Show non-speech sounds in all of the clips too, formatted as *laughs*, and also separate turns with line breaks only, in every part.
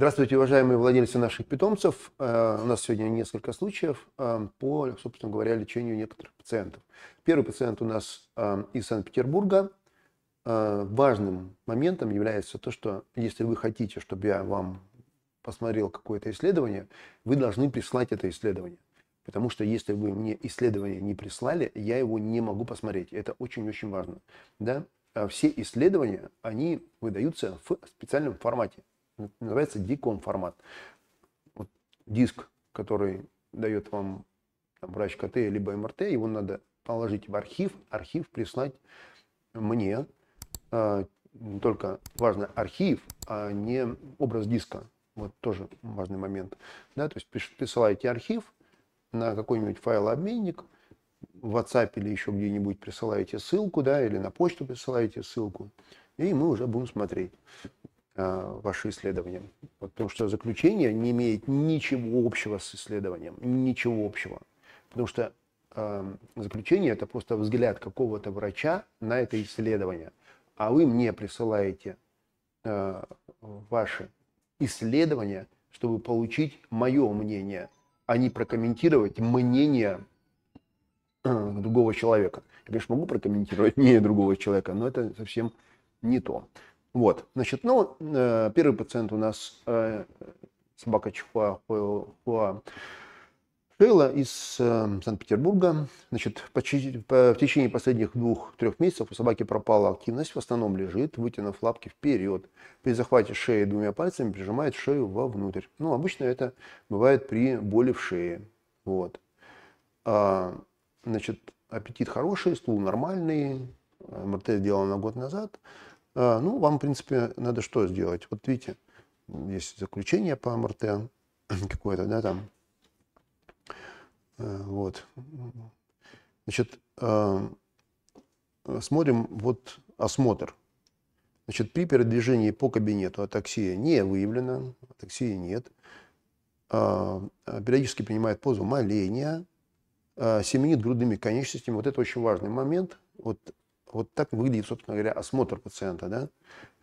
Здравствуйте, уважаемые владельцы наших питомцев. Э, у нас сегодня несколько случаев э, по, собственно говоря, лечению некоторых пациентов. Первый пациент у нас э, из Санкт-Петербурга. Важным моментом является то, что если вы хотите, чтобы я вам посмотрел какое-то исследование, вы должны прислать это исследование. Потому что если вы мне исследование не прислали, я его не могу посмотреть. Это очень-очень важно. Да? А все исследования, они выдаются в специальном формате называется диком формат. Вот диск, который дает вам там, врач КТ либо МРТ, его надо положить в архив, архив прислать мне. А, только важно архив, а не образ диска. Вот тоже важный момент. Да, то есть присылаете архив на какой-нибудь файлообменник, в WhatsApp или еще где-нибудь присылаете ссылку, да, или на почту присылаете ссылку, и мы уже будем смотреть. Э, ваши исследования? Потому что заключение не имеет ничего общего с исследованием, ничего общего. Потому что эм, заключение – это просто взгляд какого-то врача на это исследование. А вы мне присылаете э, ваши исследования, чтобы получить мое мнение, а не прокомментировать мнение э, другого человека. Я, конечно, могу прокомментировать мнение другого человека, но это совсем не то. Вот, значит, ну, э, первый пациент у нас э, собака Чихуа Хуа Шейла из э, Санкт-Петербурга. Значит, в течение последних двух-трех месяцев у собаки пропала активность, в основном лежит, вытянув лапки вперед. При захвате шеи двумя пальцами прижимает шею вовнутрь. Ну, обычно это бывает при боли в шее. Вот. А, значит, аппетит хороший, стул нормальный, МРТ на год назад. А, ну, вам, в принципе, надо что сделать? Вот видите, есть заключение по МРТ *clears throat* какое-то, да, там. Э, вот. Значит, э, смотрим вот осмотр. Значит, при передвижении по кабинету атаксия не выявлена, атаксии нет. Э, периодически принимает позу моления, семенит грудными конечностями. Вот это очень важный момент. Вот вот так выглядит, собственно говоря, осмотр пациента. Да?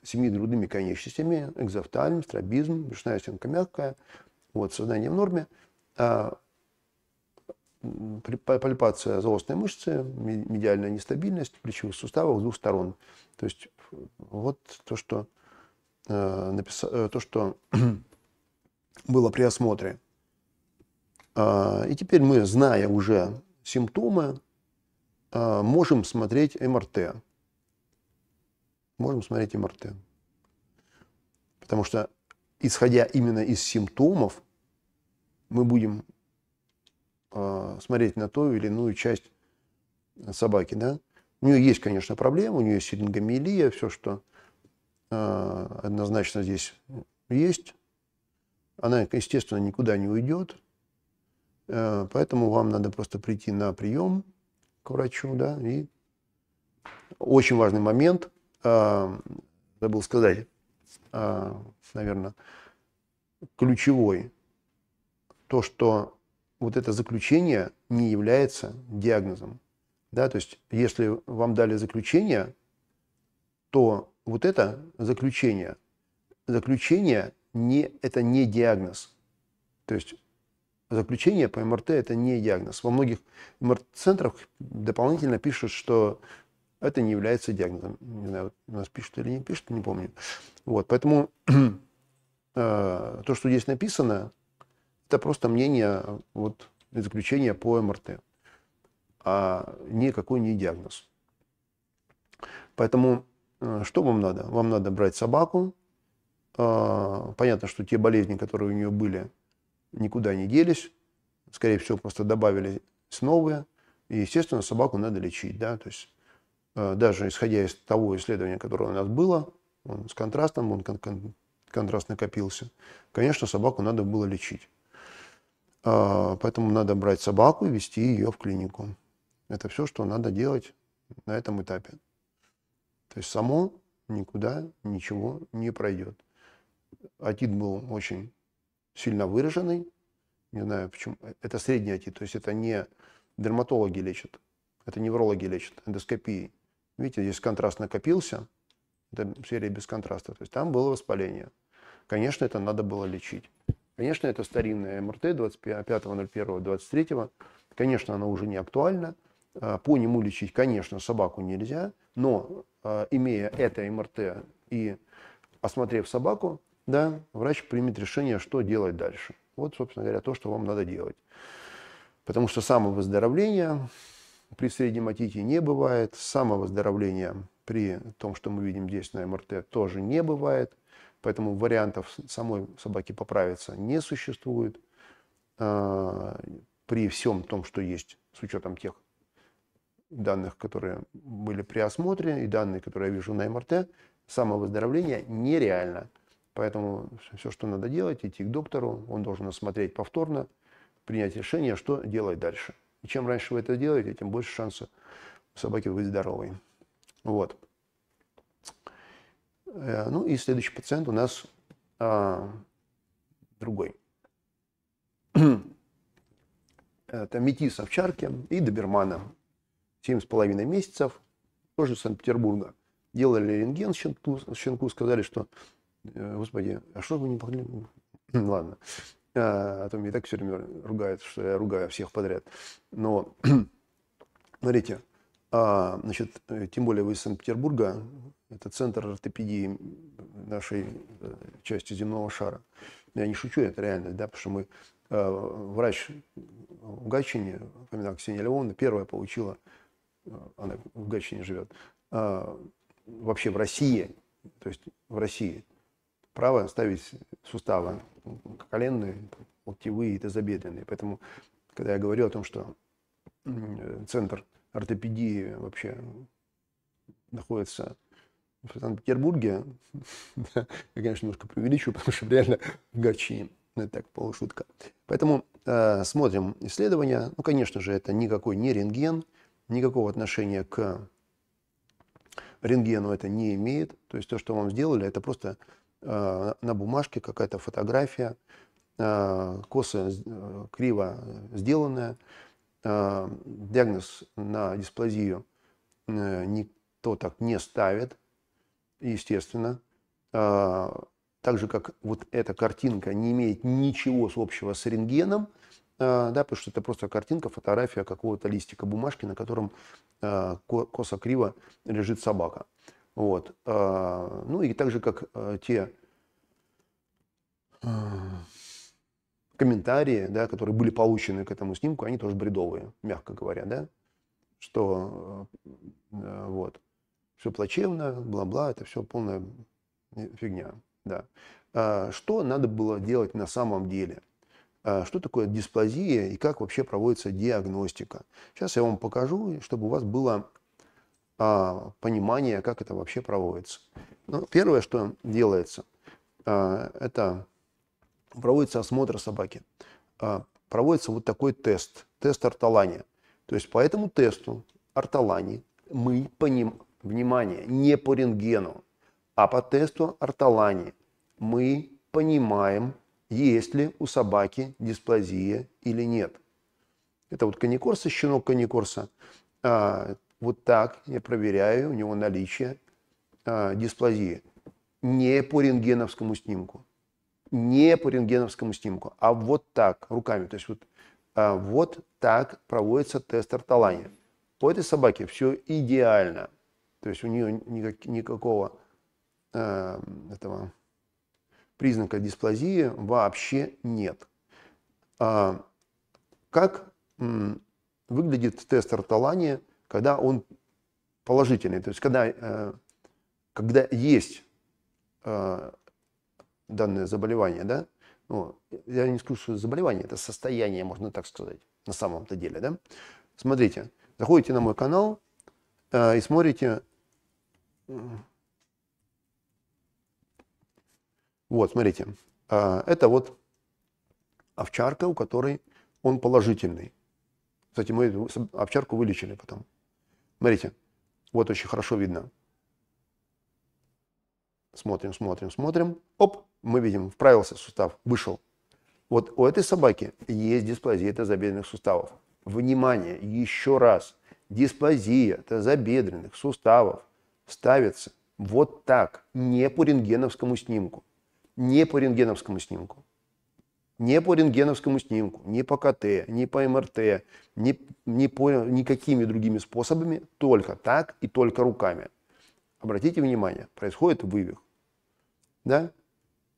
семи грудными конечностями, экзофтальм, стробизм, брюшная стенка мягкая, вот, сознание в норме. А, пальпация золотной мышцы, медиальная нестабильность плечевых суставов с двух сторон. То есть э, вот то, что, э, написал, э, то, что *clears throat* было при осмотре. А, и теперь мы, зная уже симптомы, а, можем смотреть МРТ. Можем смотреть МРТ. Потому что, исходя именно из симптомов, мы будем а, смотреть на ту или иную часть собаки. Да? У нее есть, конечно, проблемы, у нее есть сингомелия, все, что а, однозначно здесь есть. Она, естественно, никуда не уйдет. Э, поэтому вам надо просто прийти на прием – к врачу, да, и очень важный момент, э, а, забыл сказать, э, а, наверное, ключевой, то, что вот это заключение не является диагнозом. Да, то есть, если вам дали заключение, то вот это заключение, заключение не, это не диагноз. То есть заключение по МРТ – это не диагноз. Во многих МРТ-центрах дополнительно пишут, что это не является диагнозом. Не знаю, у нас пишут или не пишут, не помню. Вот, поэтому *clears throat* э, то, что здесь написано, это просто мнение, вот, заключение по МРТ, а никакой не диагноз. Поэтому э, что вам надо? Вам надо брать собаку. Э, понятно, что те болезни, которые у нее были – никуда не делись, скорее всего, просто добавили новые, и, естественно, собаку надо лечить, да, то есть э, даже исходя из того исследования, которое у нас было, он с контрастом, он кон кон контраст накопился, конечно, собаку надо было лечить. Э, поэтому надо брать собаку и вести ее в клинику. Это все, что надо делать на этом этапе. То есть само никуда ничего не пройдет. Атит был очень сильно выраженный. Не знаю, почему. Э, это средний отит, то есть это не дерматологи лечат, это неврологи лечат эндоскопией. Видите, здесь контраст накопился, это серия без контраста, то есть там было воспаление. Конечно, это надо было лечить. Конечно, это старинная МРТ 25.01.23. Конечно, она уже не актуальна. По нему лечить, конечно, собаку нельзя, но а, имея это МРТ и осмотрев собаку, да, врач примет решение, что делать дальше. Вот, собственно говоря, то, что вам надо делать. Потому что самовыздоровления при среднем отите не бывает, самовыздоровления при том, что мы видим здесь на МРТ, тоже не бывает. Поэтому вариантов самой собаки поправиться не существует. А, при всем том, что есть, с учетом тех данных, которые были при осмотре, и данные, которые я вижу на МРТ, самовыздоровление нереально. Поэтому все, что надо делать, идти к доктору, он должен осмотреть повторно, принять решение, что делать дальше. И чем раньше вы это делаете, тем больше шансов собаки быть здоровой. Вот. Э, ну и следующий пациент у нас а, другой. *clears throat* Это метис овчарки и добермана. 7,5 месяцев, тоже из Санкт-Петербурга. Делали рентген щенку, щенку сказали, что Э, господи, а что вы не поняли? Ладно. Э, а то меня так все время ругают, что я ругаю всех подряд. Но, *clears throat* смотрите, а, значит, э, тем более вы из Санкт-Петербурга, это центр ортопедии нашей части земного шара. Я не шучу, это реальность, да, потому что мы э, врач в Гатчине, помимо Ксения Львовна, первая получила, она в Гатчине живет, э, вообще в России, то есть в России право ставить суставы коленные, локтевые и тазобедренные. Поэтому, когда я говорю о том, что э, центр ортопедии вообще находится в Санкт-Петербурге, *laughs* я, конечно, немножко преувеличу, *laughs* потому что реально в Горчине. Ну, это так, полушутка. Поэтому э, смотрим исследования. Ну, конечно же, это никакой не рентген, никакого отношения к рентгену это не имеет. То есть то, что вам сделали, это просто Э, на бумажке какая-то фотография, э, косо, э, криво сделанная, диагноз на дисплазию никто так не ставит, естественно. Так же, как вот эта картинка не имеет ничего общего с рентгеном, да, потому что это просто картинка, фотография какого-то листика бумажки, на котором косо-криво лежит собака. Вот. А, ну и так же, как а, те а, комментарии, да, которые были получены к этому снимку, они тоже бредовые, мягко говоря, да, что вот, все плачевно, бла-бла, это все полная фигня, да. Что надо было делать на самом деле? Что такое дисплазия и как вообще проводится диагностика? Сейчас я вам покажу, чтобы у вас было а, понимания, как это вообще проводится. Ну, первое, что делается, а, это проводится осмотр собаки. А, проводится вот такой тест, тест ортолания. То есть по этому тесту Арталани мы по ним, внимание, не по рентгену, а по тесту Арталани мы понимаем, есть ли у собаки дисплазия или нет. Это вот каникорса, щенок каникорса. А, вот так я проверяю у него наличие а, дисплазии. Не по рентгеновскому снимку. Не по рентгеновскому снимку, а вот так, руками. То есть вот, а, вот так проводится тест ортолания. По этой собаке все идеально. То есть у нее никак, никакого э, этого признака дисплазии вообще нет. А, как м, выглядит тест ортолания – когда он положительный, то есть когда, э, когда есть э, данное заболевание, да, ну, я не скажу, что заболевание, это состояние, можно так сказать, на самом-то деле, да. Смотрите, заходите на мой канал э, и смотрите, вот, смотрите, это вот овчарка, у которой он положительный. Кстати, мы овчарку вылечили потом. Смотрите, вот очень хорошо видно. Смотрим, смотрим, смотрим. Оп, мы видим, вправился сустав, вышел. Вот у этой собаки есть дисплазия тазобедренных суставов. Внимание, еще раз. Дисплазия тазобедренных суставов ставится вот так, не по рентгеновскому снимку. Не по рентгеновскому снимку. Не по рентгеновскому снимку, не по КТ, не по МРТ, не, не по никакими другими способами, только так и только руками. Обратите внимание, происходит вывих. Да?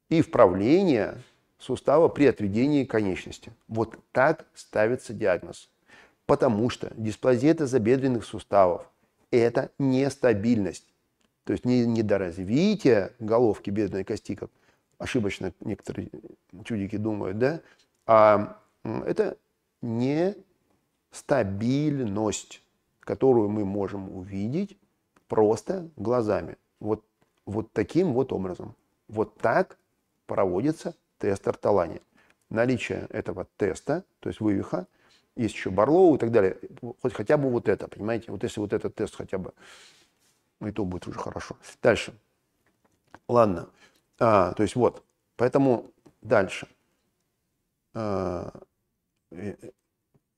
И вправление сустава при отведении конечности. Вот так ставится диагноз. Потому что дисплазия тазобедренных суставов – это нестабильность. То есть не недоразвитие головки бедренной кости, как – ошибочно некоторые чудики думают, да, а это не стабильность, которую мы можем увидеть просто глазами. Вот, вот таким вот образом. Вот так проводится тест арталания. Наличие этого теста, то есть вывиха, есть еще Барлоу и так далее. Хоть хотя бы вот это, понимаете? Вот если вот этот тест хотя бы, ну, и то будет уже хорошо. Дальше. Ладно. А, то есть вот, поэтому дальше. А, э,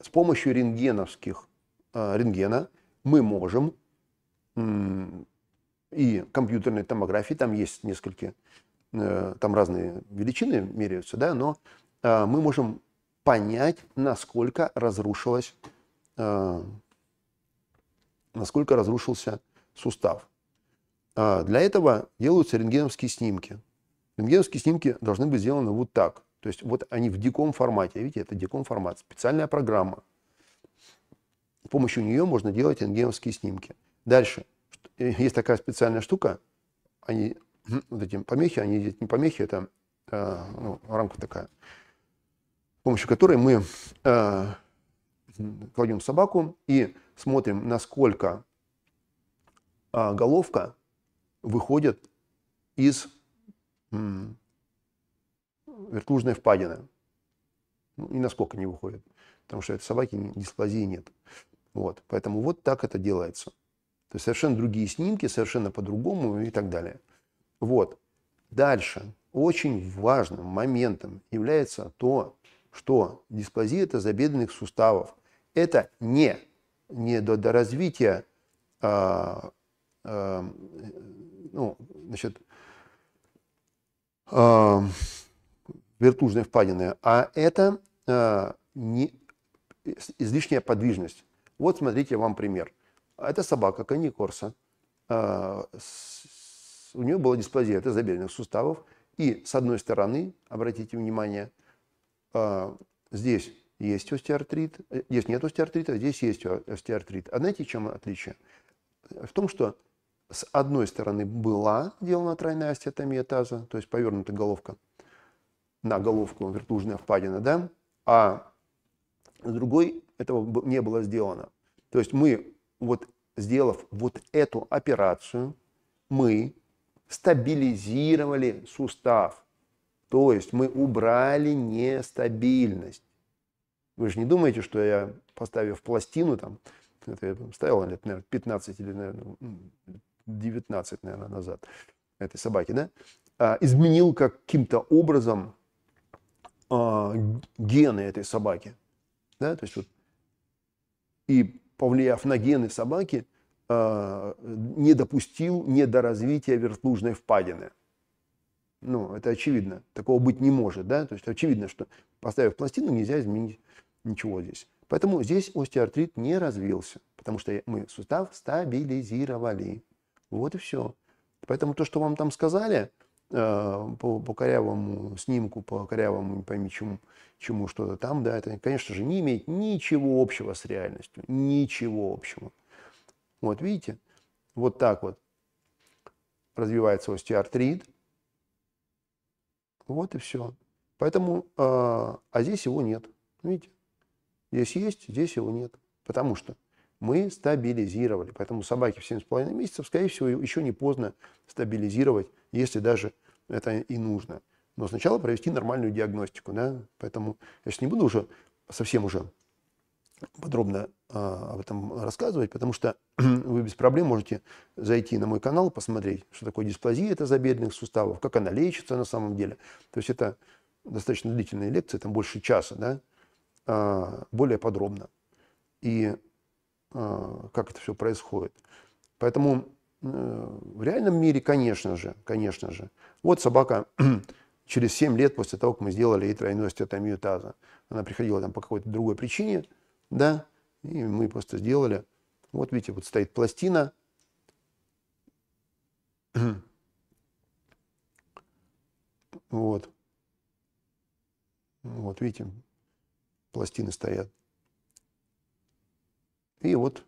с помощью рентгеновских, а, рентгена мы можем и компьютерной томографии, там есть несколько, э, там разные величины меряются, да, но а, мы можем понять, насколько разрушилась, а, насколько разрушился сустав. Для этого делаются рентгеновские снимки рентгеновские снимки должны быть сделаны вот так. То есть вот они в диком формате. А видите, это диком формат. Специальная программа. С помощью нее можно делать рентгеновские снимки. Дальше. Э, есть такая специальная штука. Они, вот эти помехи, они не помехи, это э, ну, рамка такая, с помощью которой мы э, кладем собаку и смотрим, насколько э, головка выходит из вертлужная впадина. Ну, и насколько не выходит, потому что это собаки дисплазии нет. Вот. Поэтому вот так это делается. То есть совершенно другие снимки, совершенно по-другому и так далее. Вот. Дальше. Очень важным моментом является то, что дисплазия это тазобедренных суставов – это не, не до, до развития а, а, ну, значит, э, вертужной впадины, а это а, не, излишняя подвижность. Вот смотрите вам пример. Это собака Кани а, у нее была дисплазия тазобедренных суставов. И с одной стороны, обратите внимание, здесь есть остеоартрит, э, здесь нет остеоартрита, здесь есть остеоартрит. А знаете, в чем отличие? В том, что с одной стороны была сделана тройная остеотомия таза, то есть повернута головка на головку, вертужная впадина, да, а с другой этого не было сделано. То есть мы, вот сделав вот эту операцию, мы стабилизировали сустав. То есть мы убрали нестабильность. Вы же не думаете, что я, поставив пластину, там, это я ставил лет, наверное, 15 или, наверное, 19, наверное, назад, этой собаки, да, а, изменил каким-то образом а, гены этой собаки. Да, то есть вот, и повлияв на гены собаки, а, не допустил недоразвития вертлужной впадины. Ну, это очевидно. Такого быть не может, да? То есть очевидно, что поставив пластину, нельзя изменить ничего здесь. Поэтому здесь остеоартрит не развился, потому что мы сустав стабилизировали. Вот и все. Поэтому то, что вам там сказали э, по, по корявому снимку, по корявому, не пойми чему, чему что-то там, да, это, конечно же, не имеет ничего общего с реальностью. Ничего общего. Вот видите, вот так вот развивается остеоартрит. Вот и все. Поэтому, э, а здесь его нет. Видите? Здесь есть, здесь его нет. Потому что мы стабилизировали. Поэтому собаки в 7,5 месяцев, скорее всего, еще не поздно стабилизировать, если даже это и нужно. Но сначала провести нормальную диагностику. Да? Поэтому я сейчас не буду уже совсем уже подробно а, об этом рассказывать, потому что *clears throat* вы без проблем можете зайти на мой канал, посмотреть, что такое дисплазия тазобедренных суставов, как она лечится на самом деле. То есть это достаточно длительная лекция, там больше часа, да, а, более подробно. И а, как это все происходит. Поэтому э, в реальном мире, конечно же, конечно же. Вот собака *clears throat* через 7 лет после того, как мы сделали ей тройную стеатомию таза. Она приходила там по какой-то другой причине, да, и мы просто сделали. Вот видите, вот стоит пластина. *clears throat* Вот. Вот, видите, пластины стоят. И вот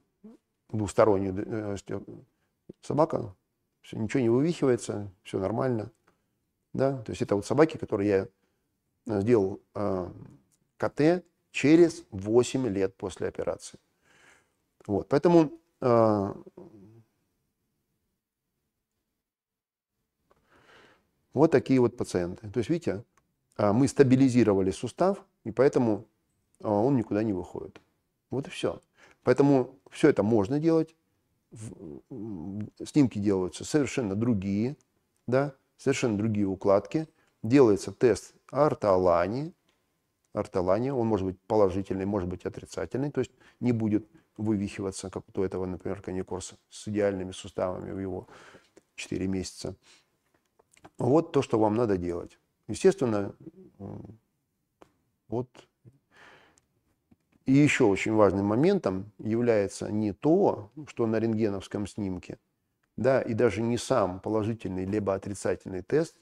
двусторонняя э, собака, все, ничего не вывихивается, все нормально. Да? То есть это вот собаки, которые я э, сделал э, КТ через 8 лет после операции. Вот, поэтому э, вот такие вот пациенты. То есть, видите, э, мы стабилизировали сустав, и поэтому он никуда не выходит. Вот и все. Поэтому все это можно делать. Снимки делаются совершенно другие, да, совершенно другие укладки. Делается тест ортолани. Ортолани, он может быть положительный, может быть отрицательный, то есть не будет вывихиваться, как у этого, например, каникорса с идеальными суставами в его 4 месяца. Вот то, что вам надо делать. Естественно, вот и еще очень важным моментом является не то, что на рентгеновском снимке, да, и даже не сам положительный либо отрицательный тест,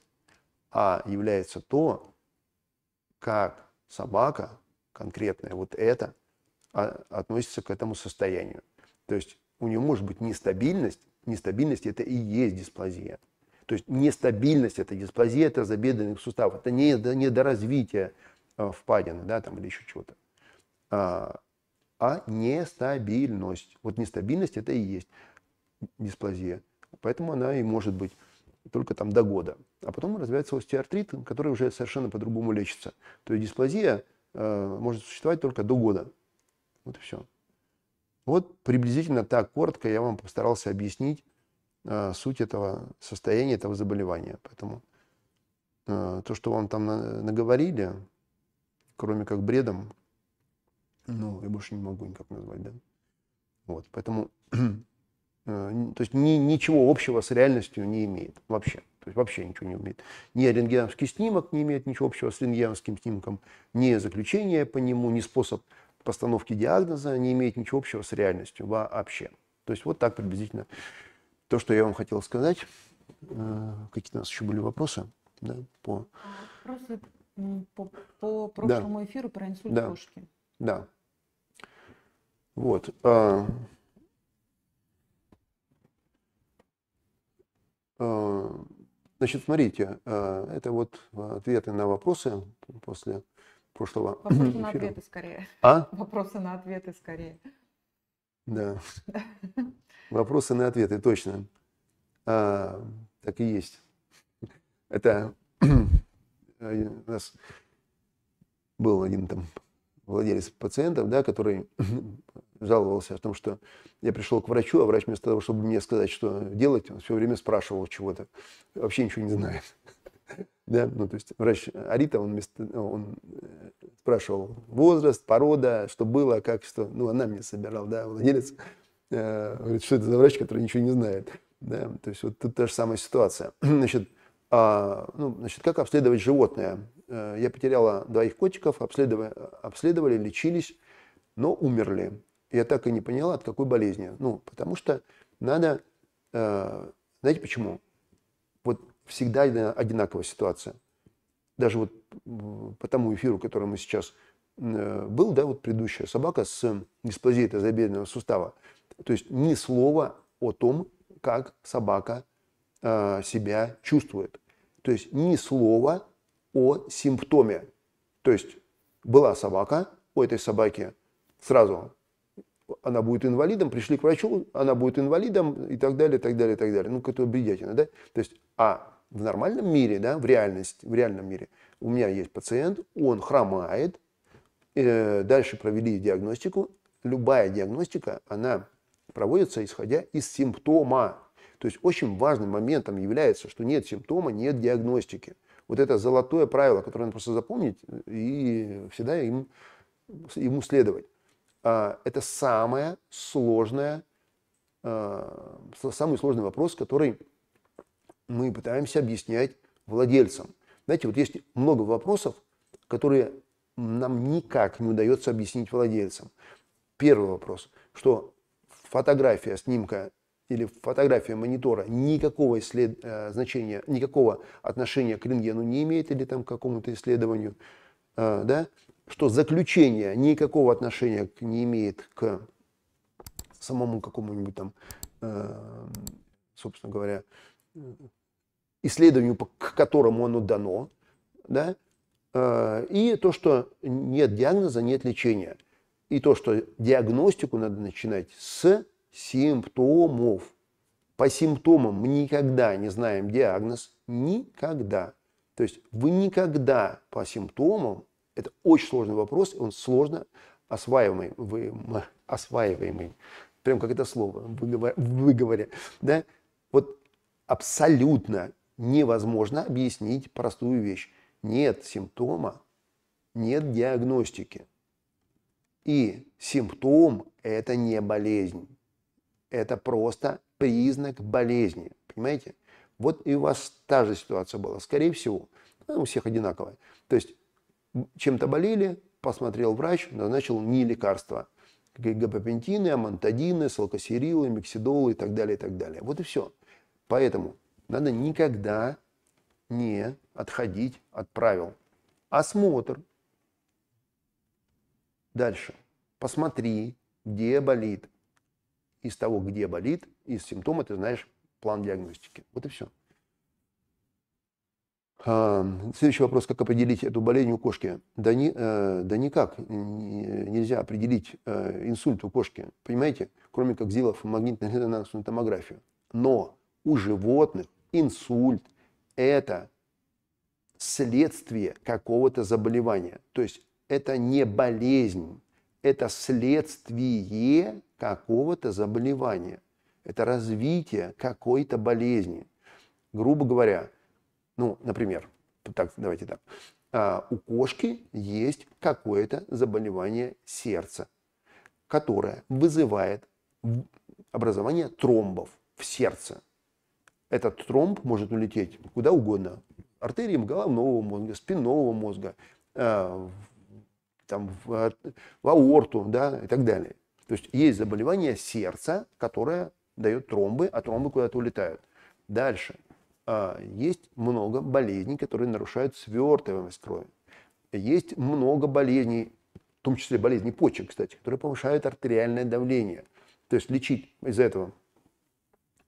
а является то, как собака, конкретная вот эта, а, относится к этому состоянию. То есть у нее может быть нестабильность, нестабильность это и есть дисплазия. То есть нестабильность это дисплазия это тазобедренных суставов, это не до развития э, впадины да, там, или еще чего-то а, а нестабильность. Вот нестабильность это и есть дисплазия. Поэтому она и может быть только там до года. А потом развивается остеоартрит, который уже совершенно по-другому лечится. То есть дисплазия э, может существовать только до года. Вот и все. Вот приблизительно так коротко я вам постарался объяснить э, суть этого состояния, этого заболевания. Поэтому э, то, что вам там на, наговорили, кроме как бредом, ну я больше не могу никак назвать, да. Вот, поэтому, *clears throat* э, то есть ни, ничего общего с реальностью не имеет вообще. То есть вообще ничего не имеет. Ни рентгеновский снимок не имеет ничего общего с рентгеновским снимком, ни заключение по нему, ни способ постановки диагноза не имеет ничего общего с реальностью вообще. То есть вот так приблизительно то, что я вам хотел сказать. Э, Какие у нас еще были вопросы? Да, по... Вопросы а, по, по прошлому да. эфиру про инсульт да. кошки. Да. Вот. А, а, значит, смотрите, а, это вот ответы на вопросы после прошлого Вопросы эфира. на ответы скорее. А? Вопросы на ответы скорее. Да. *laughs* Вопросы на ответы, точно. А, так и есть. Это *clears throat* у нас был один там владелец пациентов, да, который жаловался о том, что я пришел к врачу, а врач вместо того, чтобы мне сказать, что делать, он все время спрашивал чего-то. Вообще ничего не знает. *laughs* Да, ну, то есть врач Арита, он, вместо, он э, спрашивал возраст, порода, что было, как, что. Ну, она мне собирала, да, владелец. Э, говорит, что это за врач, который ничего не знает. Да, то есть вот тут та же самая ситуация. *clears throat* Значит, а, ну, значит, как обследовать животное? Э, я потеряла двоих котиков, обследовали, обследовали лечились, но умерли я так и не поняла, от какой болезни. Ну, потому что надо, э, знаете почему? Вот всегда одинаковая ситуация. Даже вот по тому эфиру, который мы сейчас э, был, да, вот предыдущая собака с дисплазией тазобедренного сустава. То есть ни слова о том, как собака э, себя чувствует. То есть ни слова о симптоме. То есть была собака, у этой собаки сразу она будет инвалидом, пришли к врачу, она будет инвалидом и так далее, так далее, так далее. Ну, это то бредятина, да? То есть, а в нормальном мире, да, в реальности, в реальном мире, у меня есть пациент, он хромает, э, дальше провели диагностику, любая диагностика, она проводится исходя из симптома. То есть очень важным моментом является, что нет симптома, нет диагностики. Вот это золотое правило, которое надо просто запомнить и всегда им, ему следовать. А, это самое сложное, а, самый сложный вопрос, который мы пытаемся объяснять владельцам. Знаете, вот есть много вопросов, которые нам никак не удается объяснить владельцам. Первый вопрос, что фотография снимка или фотография монитора никакого след, э, значения, никакого отношения к рентгену не имеет или там к какому-то исследованию, э, да, что заключение никакого отношения не имеет к самому какому-нибудь там, э, собственно говоря, э, исследованию, к которому оно дано, да, э, и то, что нет диагноза, нет лечения. И то, что диагностику надо начинать с симптомов. По симптомам мы никогда не знаем диагноз, никогда. То есть вы никогда по симптомам это очень сложный вопрос, и он сложно осваиваемый, вы, осваиваемый, прям как это слово выговор, выговоре, да? Вот абсолютно невозможно объяснить простую вещь. Нет симптома, нет диагностики. И симптом – это не болезнь. Это просто признак болезни. Понимаете? Вот и у вас та же ситуация была. Скорее всего, ну, у всех одинаковая. То есть чем-то болели, посмотрел врач, назначил не лекарства. Какие амантадины, салкосерилы, миксидолы и так далее, и так далее. Вот и все. Поэтому надо никогда не отходить от правил. Осмотр. Дальше. Посмотри, где болит. Из того, где болит, из симптома ты знаешь план диагностики. Вот и все. Следующий вопрос, как определить эту болезнь у кошки? Да, ни, э, да никак нельзя определить э, инсульт у кошки, понимаете? Кроме как сделав магнитно-резонансную томографию. Но у животных инсульт – это следствие какого-то заболевания. То есть это не болезнь, это следствие какого-то заболевания. Это развитие какой-то болезни. Грубо говоря, ну, например, так, давайте так. А, у кошки есть какое-то заболевание сердца, которое вызывает образование тромбов в сердце. Этот тромб может улететь куда угодно. Артериям головного мозга, спинного мозга, а, там, в, в аорту да, и так далее. То есть есть заболевание сердца, которое дает тромбы, а тромбы куда-то улетают. Дальше – а, есть много болезней, которые нарушают свертываемость крови. Есть много болезней, в том числе болезни почек, кстати, которые повышают артериальное давление. То есть лечить из-за этого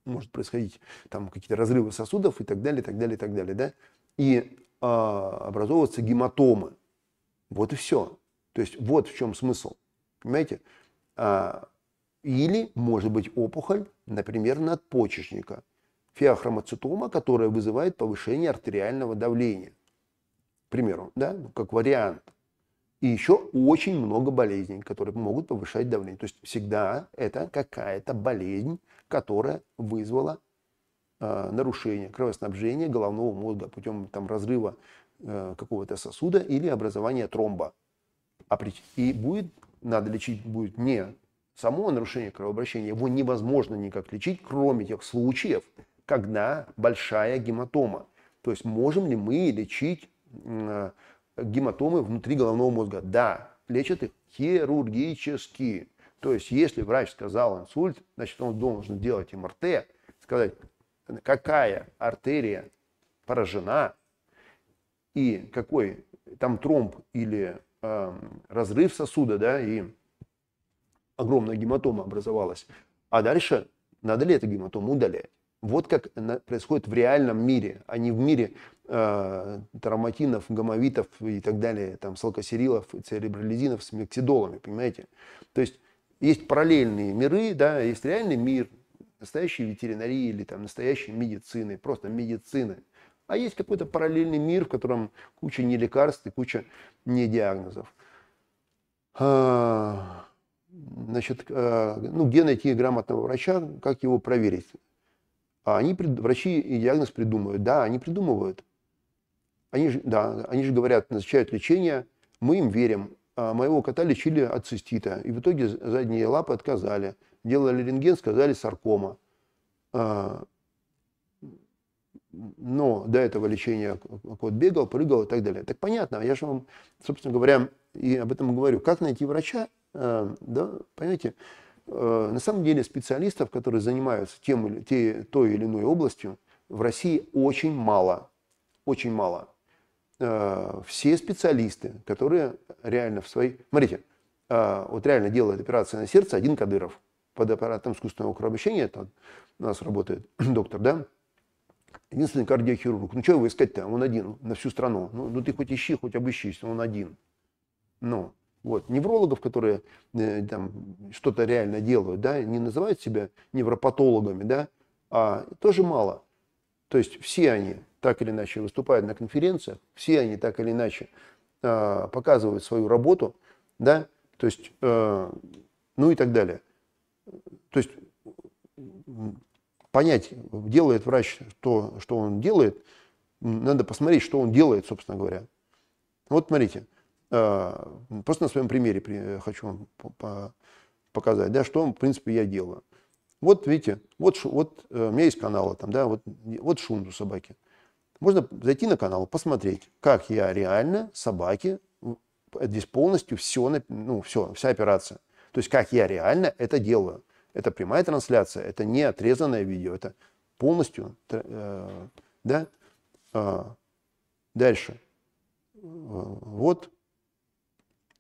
может происходить там какие-то разрывы сосудов и так далее, и так далее, и так далее, да, и э, а, образовываться гематомы. Вот и все. То есть вот в чем смысл, понимаете? А, или может быть опухоль, например, надпочечника, феохромоцитома, которая вызывает повышение артериального давления. К примеру, да, ну, как вариант. И еще очень много болезней, которые могут повышать давление. То есть всегда это какая-то болезнь, которая вызвала э, нарушение кровоснабжения головного мозга путем там, разрыва э, какого-то сосуда или образования тромба. А и будет, надо лечить будет не само нарушение кровообращения, его невозможно никак лечить, кроме тех случаев, когда большая гематома. То есть можем ли мы лечить э, гематомы внутри головного мозга? Да, лечат их хирургически. То есть если врач сказал инсульт, значит он должен делать МРТ, сказать, какая артерия поражена и какой там тромб или э, разрыв сосуда, да, и огромная гематома образовалась. А дальше надо ли эту гематому удалять? Вот как происходит в реальном мире, а не в мире э, травматинов, гомовитов и так далее, там, салкосерилов, церебролизинов с мексидолами, понимаете? То есть есть параллельные миры, да, есть реальный мир, настоящей ветеринарии или там настоящей медицины, просто медицины. А есть какой-то параллельный мир, в котором куча не лекарств и куча не диагнозов. А, значит, э, ну, где найти грамотного врача, как его проверить? А они, врачи и диагноз придумывают. Да, они придумывают. Они же, да, они же говорят, назначают лечение, мы им верим. А моего кота лечили от цистита, и в итоге задние лапы отказали. Делали рентген, сказали саркома. А, но до этого лечения кот бегал, прыгал и так далее. Так понятно, я же вам, собственно говоря, и об этом говорю. Как найти врача, э, да, понимаете, Э, на самом деле специалистов, которые занимаются тем, или, те, той или иной областью, в России очень мало. Очень мало. Э, все специалисты, которые реально в своей... Смотрите, э, вот реально делает операции на сердце один Кадыров. Под аппаратом искусственного кровообращения, это у нас работает *clears throat* доктор, да? Единственный кардиохирург. Ну, что его искать-то? Он один на всю страну. Ну, ну ты хоть ищи, хоть обыщись, он один. Ну, вот. Неврологов, которые э, там что-то реально делают, да, не называют себя невропатологами, да, а тоже мало. То есть все они так или иначе выступают на конференциях, все они так или иначе э, показывают свою работу, да, то есть, э, ну и так далее. То есть понять, делает врач то, что он делает, надо посмотреть, что он делает, собственно говоря. Вот смотрите, а, просто на своем примере э, хочу вам показать, да, что, в принципе, я делаю. Вот, видите, вот, вот э, у меня есть каналы там, да, вот, вот шунду собаки. Можно зайти на канал, посмотреть, как я реально собаки, здесь полностью все, ну, все, вся операция. То есть, как я реально это делаю. Это прямая трансляция, это не отрезанное видео, это полностью, э, да. А, дальше. Вот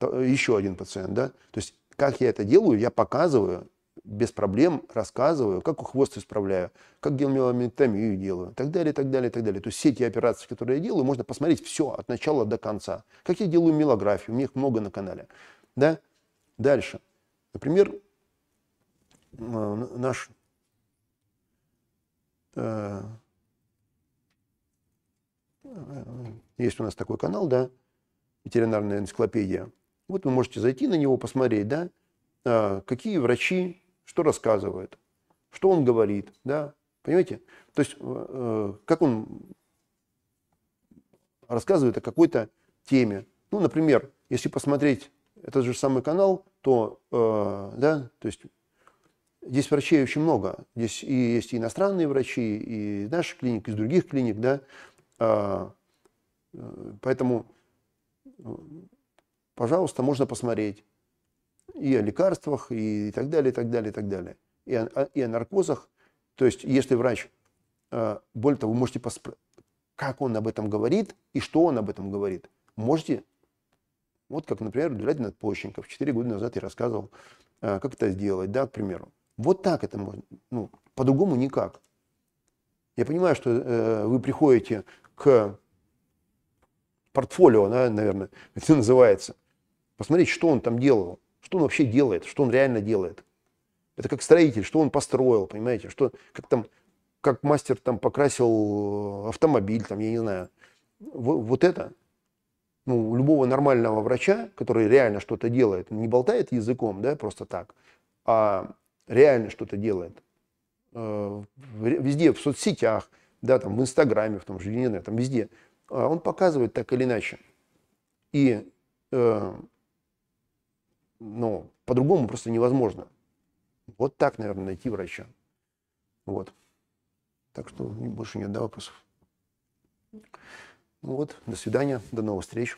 еще один пациент, да. То есть как я это делаю, я показываю, без проблем рассказываю, как у хвост исправляю, как гелмиометомию делаю, так далее, так далее, так далее. То есть все эти операции, которые я делаю, можно посмотреть все от начала до конца. Как я делаю милографию, у меня их много на канале. Да? Дальше. Например, э, наш э, э, есть у нас такой канал, да, ветеринарная энциклопедия – вот вы можете зайти на него, посмотреть, да, а, какие врачи, что рассказывают, что он говорит, да, понимаете? То есть, э, как он рассказывает о какой-то теме. Ну, например, если посмотреть этот же самый канал, то, э, да, то есть здесь врачей очень много. Здесь и есть и иностранные врачи, и наши клиники, из других клиник, да. А, э, поэтому пожалуйста, можно посмотреть и о лекарствах, и так далее, и так далее, и так далее. И о, и о наркозах. То есть, если врач, э, более того, вы можете посмотреть, как он об этом говорит и что он об этом говорит. Можете, вот как, например, Дулятин от Пощенков 4 года назад я рассказывал, э, как это сделать, да, к примеру. Вот так это можно, ну, по-другому никак. Я понимаю, что э, вы приходите к портфолио, да, наверное, это называется, посмотреть, что он там делал, что он вообще делает, что он реально делает. Это как строитель, что он построил, понимаете, что как там, как мастер там покрасил э, автомобиль, там, я не знаю. Вот, вот это, ну, любого нормального врача, который реально что-то делает, не болтает языком, да, просто так, а реально что-то делает. Э, везде, в соцсетях, да, там, в Инстаграме, в том же, не знаю, там, везде. Э, он показывает так или иначе. И ну, по-другому просто невозможно. Вот так, наверное, найти врача. Вот. Так что больше нет да, вопросов. Ну вот, до свидания, до новых встреч.